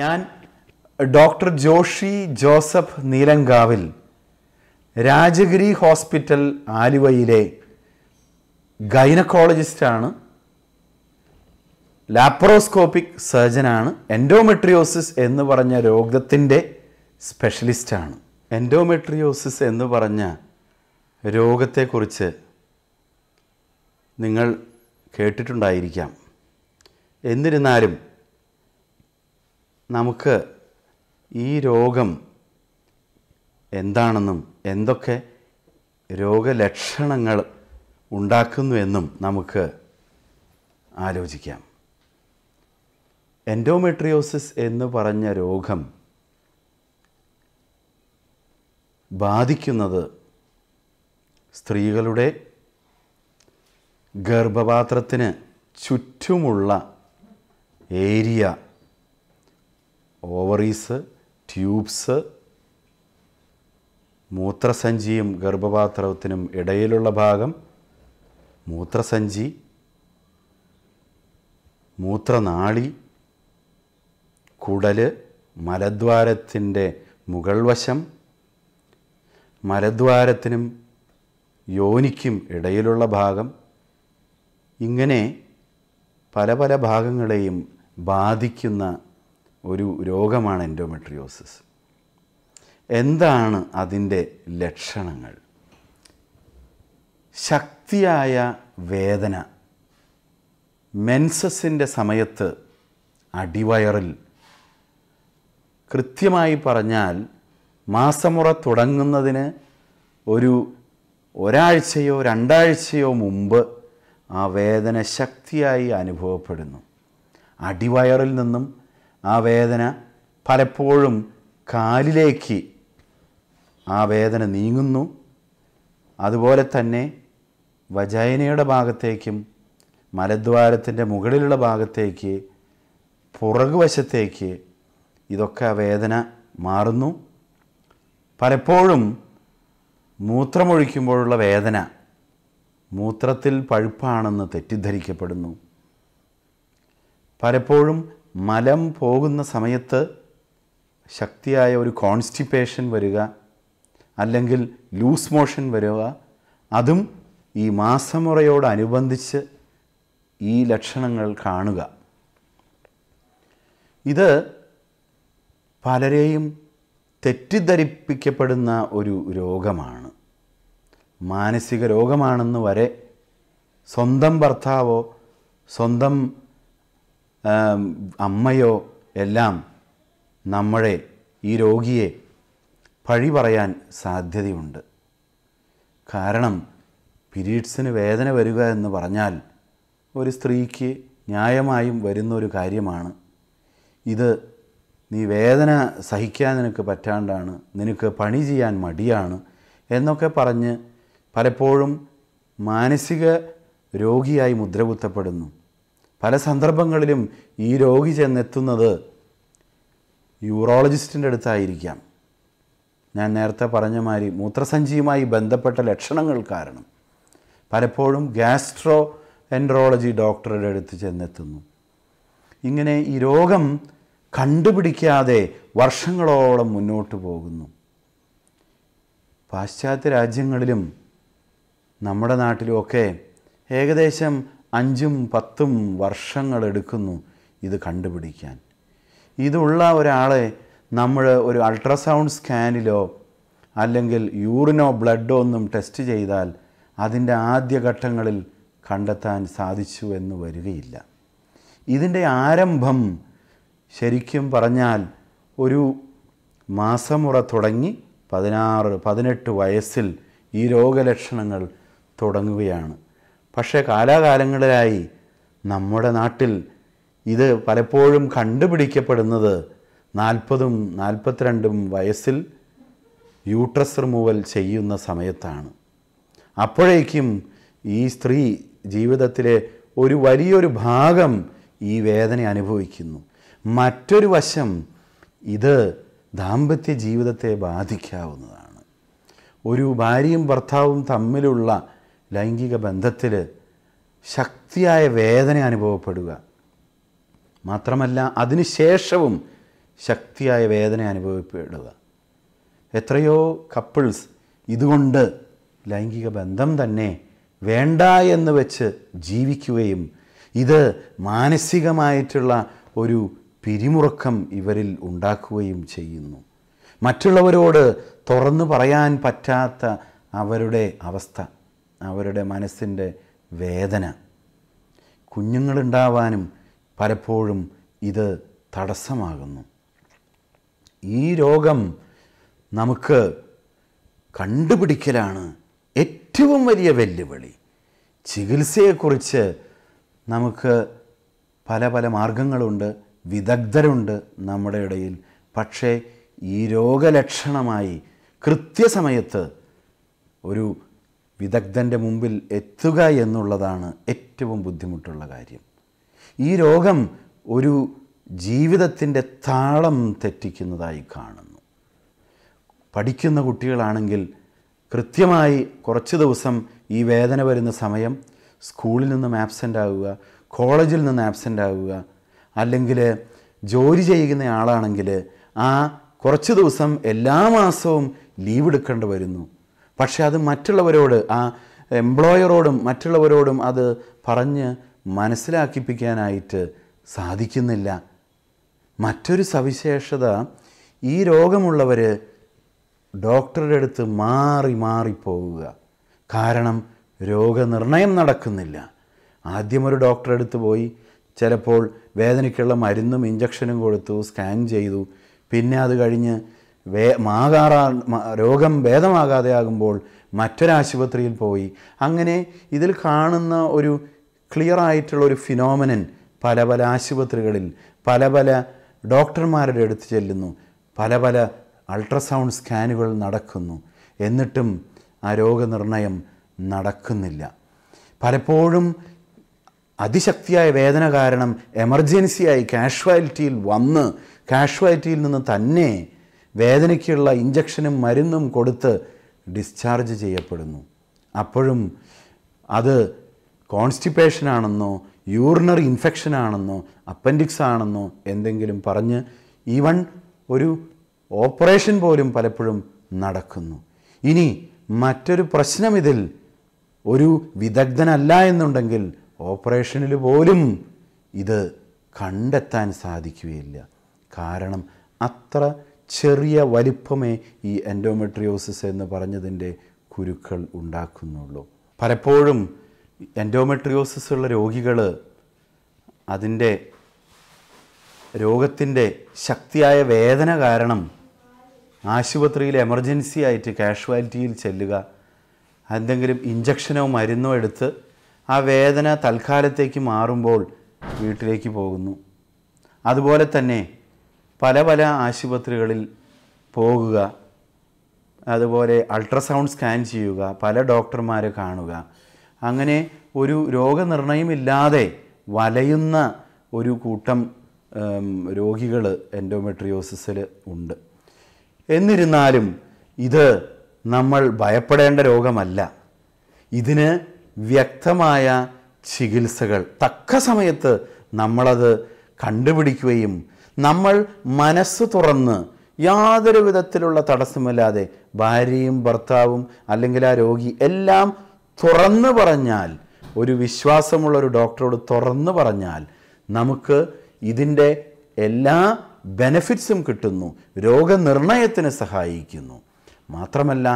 ഞാൻ doctor Joshi Joseph Neelankavil Rajagiri hospital ആലുവയിലെ ഗൈനക്കോളജിസ്റ്റാണ് ലാപ്രോസ്കോപ്പിക് സർജനാണ് എൻഡോമെട്രിയോസിസ് എന്ന് പറഞ്ഞ രോഗത്തിൻ്റെ സ്പെഷ്യലിസ്റ്റാണ് എൻഡോമെട്രിയോസിസ് എന്ന് പറഞ്ഞ രോഗത്തെക്കുറിച്ച് നിങ്ങൾ കേട്ടിട്ടുണ്ടായിരിക്കാം എന്നിരുന്നാലും നമുക്ക് ഈ രോഗം എന്താണെന്നും എന്തൊക്കെ രോഗലക്ഷണങ്ങൾ ഉണ്ടാക്കുന്നുവെന്നും നമുക്ക് ആലോചിക്കാം എൻഡോമെട്രിയോസിസ് എന്ന് പറഞ്ഞ രോഗം ബാധിക്കുന്നത് സ്ത്രീകളുടെ ഗർഭപാത്രത്തിന് ചുറ്റുമുള്ള ഏരിയ ഓവറീസ് ട്യൂബ്സ് മൂത്രസഞ്ചിയും ഗർഭപാത്രത്തിനും ഇടയിലുള്ള ഭാഗം മൂത്രസഞ്ചി മൂത്രനാളി കുടല് മലദ്വാരത്തിൻ്റെ മുകൾവശം മലദ്വാരത്തിനും യോനിക്കും ഇടയിലുള്ള ഭാഗം ഇങ്ങനെ പല പല ഭാഗങ്ങളെയും ബാധിക്കുന്ന ഒരു രോഗമാണ് എൻഡോമെട്രിയോസിസ് എന്താണ് അതിൻ്റെ ലക്ഷണങ്ങൾ ശക്തിയായ വേദന മെൻസസിൻ്റെ സമയത്ത് അടിവയറിൽ കൃത്യമായി പറഞ്ഞാൽ മാസമുറ തുടങ്ങുന്നതിന് ഒരു ഒരാഴ്ചയോ രണ്ടാഴ്ചയോ മുമ്പ് ആ വേദന ശക്തിയായി അനുഭവപ്പെടുന്നു അടിവയറിൽ നിന്നും ആ വേദന പലപ്പോഴും കാലിലേക്ക് ആ വേദന നീങ്ങുന്നു അതുപോലെ തന്നെ വജൈനയുടെ ഭാഗത്തേക്കും മലദ്വാരത്തിൻ്റെ മുകളിലുള്ള ഭാഗത്തേക്ക് പുറകുവശത്തേക്ക് ഇതൊക്കെ ആ വേദന മാറുന്നു പലപ്പോഴും മൂത്രമൊഴിക്കുമ്പോഴുള്ള വേദന മൂത്രത്തിൽ പഴുപ്പാണെന്ന് തെറ്റിദ്ധരിക്കപ്പെടുന്നു പലപ്പോഴും മലം പോകുന്ന സമയത്ത് ശക്തിയായ ഒരു കോൺസ്റ്റിപ്പേഷൻ വരിക അല്ലെങ്കിൽ ലൂസ് മോഷൻ വരിക അതും ഈ മാസമുറയോടനുബന്ധിച്ച് ഈ ലക്ഷണങ്ങൾ കാണുക ഇത് പലരെയും തെറ്റിദ്ധരിപ്പിക്കപ്പെടുന്ന ഒരു രോഗമാണ് മാനസിക രോഗമാണെന്ന് വരെ സ്വന്തം ഭർത്താവോ സ്വന്തം അമ്മയോ എല്ലാം നമ്മളെ ഈ രോഗിയെ പഴി പറയാൻ സാധ്യതയുണ്ട് കാരണം പിരീഡ്സിന് വേദന വരിക എന്ന് പറഞ്ഞാൽ ഒരു സ്ത്രീക്ക് ന്യായമായും വരുന്ന ഒരു കാര്യമാണ് ഇത് നീ വേദന സഹിക്കാൻ നിനക്ക് പറ്റാണ്ടാണ് നിനക്ക് പണി ചെയ്യാൻ മടിയാണ് എന്നൊക്കെ പറഞ്ഞ് പലപ്പോഴും മാനസിക രോഗിയായി മുദ്രകുത്തപ്പെടുന്നു പല സന്ദർഭങ്ങളിലും ഈ രോഗി ചെന്നെത്തുന്നത് യൂറോളജിസ്റ്റിൻ്റെ അടുത്തായിരിക്കാം ഞാൻ നേരത്തെ പറഞ്ഞ മാതിരി മൂത്രസഞ്ചിയുമായി ബന്ധപ്പെട്ട ലക്ഷണങ്ങൾ കാരണം പലപ്പോഴും ഗ്യാസ്ട്രോ എൻട്രോളജി ഡോക്ടറുടെ അടുത്ത് ചെന്നെത്തുന്നു ഇങ്ങനെ ഈ രോഗം കണ്ടുപിടിക്കാതെ വർഷങ്ങളോളം മുന്നോട്ട് പോകുന്നു പാശ്ചാത്യ രാജ്യങ്ങളിലും നമ്മുടെ നാട്ടിലുമൊക്കെ ഏകദേശം അഞ്ചും പത്തും വർഷങ്ങളെടുക്കുന്നു ഇത് കണ്ടുപിടിക്കാൻ ഇതുള്ള ഒരാളെ നമ്മൾ ഒരു അൾട്രാസൗണ്ട് സ്കാനിലോ അല്ലെങ്കിൽ യൂറിനോ ബ്ലഡോ ഒന്നും ടെസ്റ്റ് ചെയ്താൽ അതിൻ്റെ ആദ്യഘട്ടങ്ങളിൽ കണ്ടെത്താൻ സാധിച്ചു എന്ന് വരികയില്ല ഇതിൻ്റെ ആരംഭം ശരിക്കും പറഞ്ഞാൽ ഒരു മാസമുറ തുടങ്ങി പതിനാറ് പതിനെട്ട് വയസ്സിൽ ഈ രോഗലക്ഷണങ്ങൾ തുടങ്ങുകയാണ് പക്ഷേ കാലാകാലങ്ങളിലായി നമ്മുടെ നാട്ടിൽ ഇത് പലപ്പോഴും കണ്ടുപിടിക്കപ്പെടുന്നത് നാൽപ്പതും നാൽപ്പത്തിരണ്ടും വയസ്സിൽ യൂട്രസ് റിമൂവൽ ചെയ്യുന്ന സമയത്താണ് അപ്പോഴേക്കും ഈ സ്ത്രീ ജീവിതത്തിലെ ഒരു വലിയൊരു ഭാഗം ഈ വേദന അനുഭവിക്കുന്നു മറ്റൊരു വശം ഇത് ദാമ്പത്യ ജീവിതത്തെ ബാധിക്കാവുന്നതാണ് ഒരു ഭാര്യയും ഭർത്താവും തമ്മിലുള്ള ലൈംഗിക ബന്ധത്തിൽ ശക്തിയായ വേദന അനുഭവപ്പെടുക മാത്രമല്ല അതിനുശേഷവും ശക്തിയായ വേദന അനുഭവപ്പെടുക എത്രയോ കപ്പിൾസ് ഇതുകൊണ്ട് ലൈംഗിക ബന്ധം തന്നെ വേണ്ട എന്ന് വെച്ച് ജീവിക്കുകയും ഇത് മാനസികമായിട്ടുള്ള ഒരു പിരിമുറുക്കം ഇവരിൽ ഉണ്ടാക്കുകയും ചെയ്യുന്നു മറ്റുള്ളവരോട് തുറന്നു പറയാൻ പറ്റാത്ത അവരുടെ അവസ്ഥ അവരുടെ മനസ്സിൻ്റെ വേദന കുഞ്ഞുങ്ങളുണ്ടാവാനും പലപ്പോഴും ഇത് തടസ്സമാകുന്നു ഈ രോഗം നമുക്ക് കണ്ടുപിടിക്കലാണ് ഏറ്റവും വലിയ വെല്ലുവിളി ചികിത്സയെക്കുറിച്ച് നമുക്ക് പല പല മാർഗങ്ങളുണ്ട് വിദഗ്ധരുണ്ട് നമ്മുടെ ഇടയിൽ പക്ഷേ ഈ രോഗലക്ഷണമായി കൃത്യസമയത്ത് ഒരു വിദഗ്ധൻ്റെ മുമ്പിൽ എത്തുക എന്നുള്ളതാണ് ഏറ്റവും ബുദ്ധിമുട്ടുള്ള കാര്യം ഈ രോഗം ഒരു ജീവിതത്തിൻ്റെ താളം തെറ്റിക്കുന്നതായി കാണുന്നു പഠിക്കുന്ന കുട്ടികളാണെങ്കിൽ കൃത്യമായി കുറച്ച് ദിവസം ഈ വേദന വരുന്ന സമയം സ്കൂളിൽ നിന്നും ആബ്സെൻ്റ് ആവുക കോളേജിൽ നിന്ന് ആബ്സെൻ്റ് ആവുക അല്ലെങ്കിൽ ജോലി ചെയ്യുന്ന ആളാണെങ്കിൽ ആ കുറച്ച് ദിവസം എല്ലാ മാസവും ലീവ് എടുക്കേണ്ടി വരുന്നു പക്ഷേ അത് മറ്റുള്ളവരോട് ആ എംപ്ലോയറോടും മറ്റുള്ളവരോടും അത് പറഞ്ഞ് മനസ്സിലാക്കിപ്പിക്കാനായിട്ട് സാധിക്കുന്നില്ല മറ്റൊരു സവിശേഷത ഈ രോഗമുള്ളവർ ഡോക്ടറുടെ അടുത്ത് മാറി മാറിപ്പോവുക കാരണം രോഗനിർണയം നടക്കുന്നില്ല ആദ്യം ഒരു ഡോക്ടറെ അടുത്ത് പോയി ചിലപ്പോൾ വേദനയ്ക്കുള്ള മരുന്നും ഇഞ്ചക്ഷനും കൊടുത്തു സ്കാൻ ചെയ്തു പിന്നെ അത് കഴിഞ്ഞ് വേ മാകാറാ രോഗം ഭേദമാകാതെയാകുമ്പോൾ മറ്റൊരാശുപത്രിയിൽ പോയി അങ്ങനെ ഇതിൽ കാണുന്ന ഒരു ക്ലിയർ ആയിട്ടുള്ള ഒരു ഫിനോമിനൻ പല പല ആശുപത്രികളിൽ പല പല ഡോക്ടർമാരുടെ അടുത്ത് ചെല്ലുന്നു പല പല അൾട്രാസൗണ്ട് സ്കാനുകൾ നടക്കുന്നു എന്നിട്ടും ആ രോഗനിർണയം നടക്കുന്നില്ല പലപ്പോഴും അതിശക്തിയായ വേദന കാരണം എമർജൻസിയായി കാഷ്വാലിറ്റിയിൽ വന്ന് കാഷ്വാലിറ്റിയിൽ നിന്ന് തന്നെ വേദനയ്ക്കുള്ള ഇഞ്ചക്ഷനും മരുന്നും കൊടുത്ത് ഡിസ്ചാർജ് ചെയ്യപ്പെടുന്നു അപ്പോഴും അത് കോൺസ്റ്റിപ്പേഷനാണെന്നോ യൂറിനറി ഇൻഫെക്ഷൻ ആണെന്നോ അപ്പൻഡിക്സ് ആണെന്നോ എന്തെങ്കിലും പറഞ്ഞ് ഈവൺ ഒരു ഓപ്പറേഷൻ പോലും പലപ്പോഴും നടക്കുന്നു ഇനി മറ്റൊരു പ്രശ്നം ഇതിൽ ഒരു വിദഗ്ധനല്ല എന്നുണ്ടെങ്കിൽ ഓപ്പറേഷനിൽ പോലും ഇത് കണ്ടെത്താൻ സാധിക്കുകയില്ല കാരണം അത്ര ചെറിയ വലിപ്പമേ ഈ എൻഡോമെട്രിയോസിസ് എന്ന് പറഞ്ഞതിൻ്റെ കുരുക്കൾ ഉണ്ടാക്കുന്നുള്ളൂ പലപ്പോഴും എൻഡോമെട്രിയോസിസ് ഉള്ള രോഗികൾ അതിൻ്റെ രോഗത്തിൻ്റെ ശക്തിയായ വേദന കാരണം ആശുപത്രിയിൽ എമർജൻസി ആയിട്ട് കാഷ്വാലിറ്റിയിൽ ചെല്ലുക എന്തെങ്കിലും ഇഞ്ചക്ഷനോ മരുന്നോ എടുത്ത് ആ വേദന തൽക്കാലത്തേക്ക് മാറുമ്പോൾ വീട്ടിലേക്ക് പോകുന്നു അതുപോലെ തന്നെ പല പല ആശുപത്രികളിൽ പോകുക അതുപോലെ അൾട്രാസൗണ്ട് സ്കാൻ ചെയ്യുക പല ഡോക്ടർമാരെ കാണുക അങ്ങനെ ഒരു രോഗനിർണയമില്ലാതെ വലയുന്ന ഒരു കൂട്ടം രോഗികൾ എൻഡോമെട്രിയോസിൽ ഉണ്ട് എന്നിരുന്നാലും ഇത് നമ്മൾ ഭയപ്പെടേണ്ട രോഗമല്ല ഇതിന് വ്യക്തമായ ചികിത്സകൾ തക്ക സമയത്ത് നമ്മളത് കണ്ടുപിടിക്കുകയും നമ്മൾ മനസ്സ് തുറന്ന് യാതൊരു വിധത്തിലുള്ള തടസ്സമില്ലാതെ ഭാര്യയും ഭർത്താവും അല്ലെങ്കിൽ ആ രോഗി എല്ലാം തുറന്നു പറഞ്ഞാൽ ഒരു വിശ്വാസമുള്ള ഒരു ഡോക്ടറോട് തുറന്നു പറഞ്ഞാൽ നമുക്ക് ഇതിൻ്റെ എല്ലാ ബെനഫിറ്റ്സും കിട്ടുന്നു രോഗനിർണയത്തിന് സഹായിക്കുന്നു മാത്രമല്ല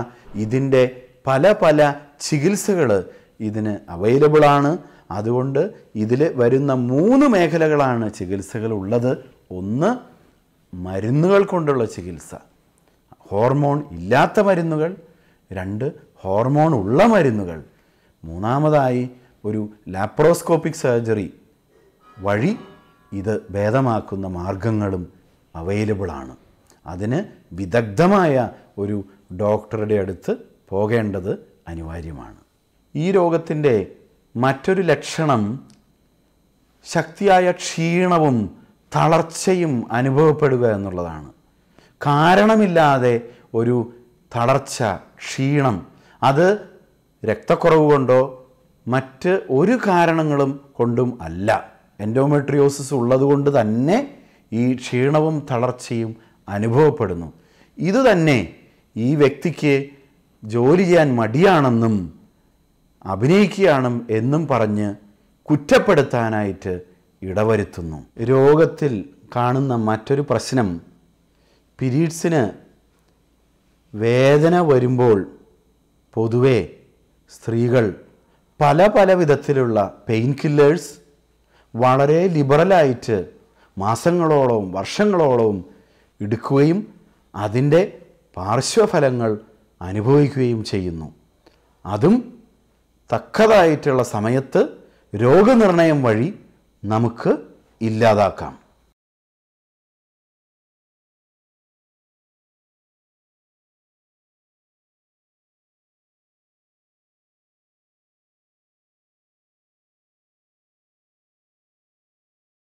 ഇതിൻ്റെ പല പല ചികിത്സകൾ ഇതിന് അവൈലബിളാണ് അതുകൊണ്ട് ഇതിൽ വരുന്ന മൂന്ന് മേഖലകളാണ് ചികിത്സകൾ ഉള്ളത് ഒന്ന് മരുന്നുകൾ കൊണ്ടുള്ള ചികിത്സ ഹോർമോൺ ഇല്ലാത്ത മരുന്നുകൾ രണ്ട് ഹോർമോൺ ഉള്ള മരുന്നുകൾ മൂന്നാമതായി ഒരു ലാപ്രോസ്കോപ്പിക് സർജറി വഴി ഇത് ഭേദമാക്കുന്ന മാർഗങ്ങളും അവൈലബിളാണ് അതിന് വിദഗ്ധമായ ഒരു ഡോക്ടറുടെ അടുത്ത് പോകേണ്ടത് അനിവാര്യമാണ് ഈ രോഗത്തിൻ്റെ മറ്റൊരു ലക്ഷണം ശക്തിയായ ക്ഷീണവും തളർച്ചയും അനുഭവപ്പെടുക എന്നുള്ളതാണ് കാരണമില്ലാതെ ഒരു തളർച്ച ക്ഷീണം അത് രക്തക്കുറവ് കൊണ്ടോ മറ്റ് ഒരു കാരണങ്ങളും കൊണ്ടും അല്ല എൻഡോമെട്രിയോസിസ് ഉള്ളതുകൊണ്ട് തന്നെ ഈ ക്ഷീണവും തളർച്ചയും അനുഭവപ്പെടുന്നു ഇതുതന്നെ ഈ വ്യക്തിക്ക് ജോലി ചെയ്യാൻ മടിയാണെന്നും അഭിനയിക്കുകയാണ് എന്നും പറഞ്ഞ് കുറ്റപ്പെടുത്താനായിട്ട് ഇടവരുത്തുന്നു രോഗത്തിൽ കാണുന്ന മറ്റൊരു പ്രശ്നം പിരീഡ്സിന് വേദന വരുമ്പോൾ പൊതുവെ സ്ത്രീകൾ പല പല വിധത്തിലുള്ള പെയിൻ കില്ലേഴ്സ് വളരെ ലിബറലായിട്ട് മാസങ്ങളോളവും വർഷങ്ങളോളവും എടുക്കുകയും അതിൻ്റെ പാർശ്വഫലങ്ങൾ അനുഭവിക്കുകയും ചെയ്യുന്നു അതും തക്കതായിട്ടുള്ള സമയത്ത് രോഗനിർണയം വഴി നമുക്ക് ഇല്ലാതാക്കാം